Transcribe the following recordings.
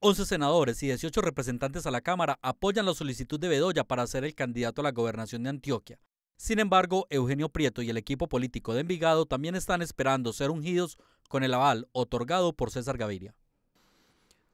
11 senadores y 18 representantes a la Cámara apoyan la solicitud de Bedoya para ser el candidato a la gobernación de Antioquia. Sin embargo, Eugenio Prieto y el equipo político de Envigado también están esperando ser ungidos con el aval otorgado por César Gaviria.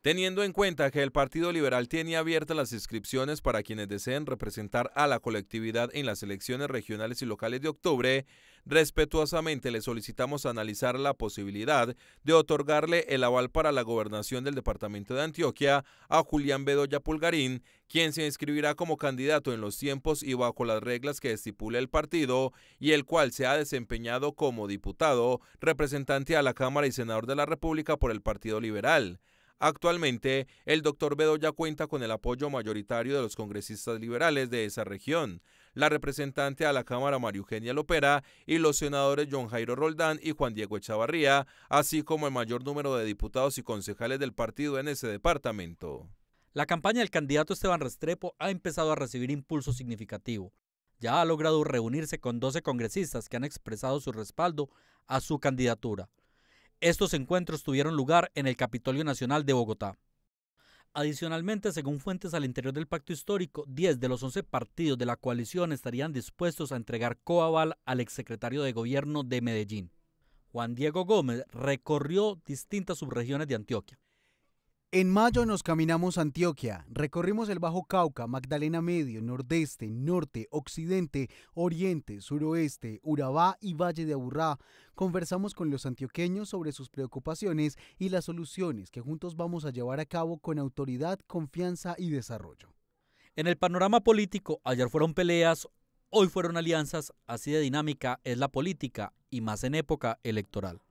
Teniendo en cuenta que el Partido Liberal tiene abiertas las inscripciones para quienes deseen representar a la colectividad en las elecciones regionales y locales de octubre, respetuosamente le solicitamos analizar la posibilidad de otorgarle el aval para la gobernación del departamento de Antioquia a Julián Bedoya Pulgarín, quien se inscribirá como candidato en los tiempos y bajo las reglas que estipula el partido y el cual se ha desempeñado como diputado, representante a la Cámara y senador de la República por el Partido Liberal. Actualmente, el doctor Bedoya cuenta con el apoyo mayoritario de los congresistas liberales de esa región, la representante a la Cámara María Eugenia Lopera y los senadores John Jairo Roldán y Juan Diego Echavarría, así como el mayor número de diputados y concejales del partido en ese departamento. La campaña del candidato Esteban Restrepo ha empezado a recibir impulso significativo. Ya ha logrado reunirse con 12 congresistas que han expresado su respaldo a su candidatura. Estos encuentros tuvieron lugar en el Capitolio Nacional de Bogotá. Adicionalmente, según fuentes al interior del pacto histórico, 10 de los 11 partidos de la coalición estarían dispuestos a entregar coabal al exsecretario de gobierno de Medellín. Juan Diego Gómez recorrió distintas subregiones de Antioquia, en mayo nos caminamos a Antioquia, recorrimos el Bajo Cauca, Magdalena Medio, Nordeste, Norte, Occidente, Oriente, Suroeste, Urabá y Valle de Aburrá. Conversamos con los antioqueños sobre sus preocupaciones y las soluciones que juntos vamos a llevar a cabo con autoridad, confianza y desarrollo. En el panorama político, ayer fueron peleas, hoy fueron alianzas, así de dinámica es la política y más en época electoral.